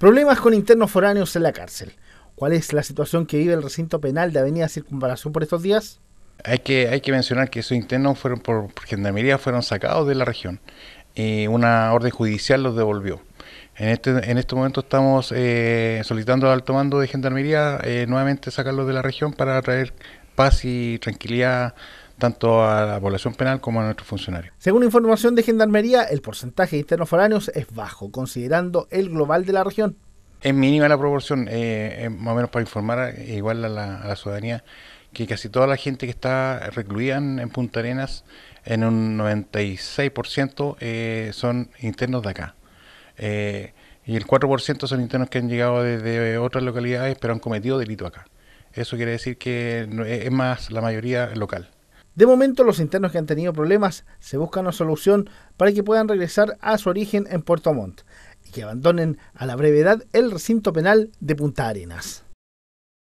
Problemas con internos foráneos en la cárcel. ¿Cuál es la situación que vive el recinto penal de Avenida Circunvalación por estos días? Hay que, hay que mencionar que esos internos fueron por, gendarmería fueron sacados de la región y eh, una orden judicial los devolvió. En este, en este momento estamos eh, solicitando al alto mando de gendarmería eh, nuevamente sacarlos de la región para traer paz y tranquilidad tanto a la población penal como a nuestros funcionarios. Según información de Gendarmería, el porcentaje de internos foráneos es bajo, considerando el global de la región. Es mínima la proporción, eh, eh, más o menos para informar eh, igual a la, ciudadanía, que casi toda la gente que está recluida en, Punta Arenas, en un 96% son internos de acá. y el 4% son internos que han llegado desde otras localidades, pero han cometido delito acá. Eso quiere decir que es más la mayoría local. De momento, los internos que han tenido problemas se buscan una solución para que puedan regresar a su origen en Puerto Montt y que abandonen a la brevedad el recinto penal de Punta Arenas.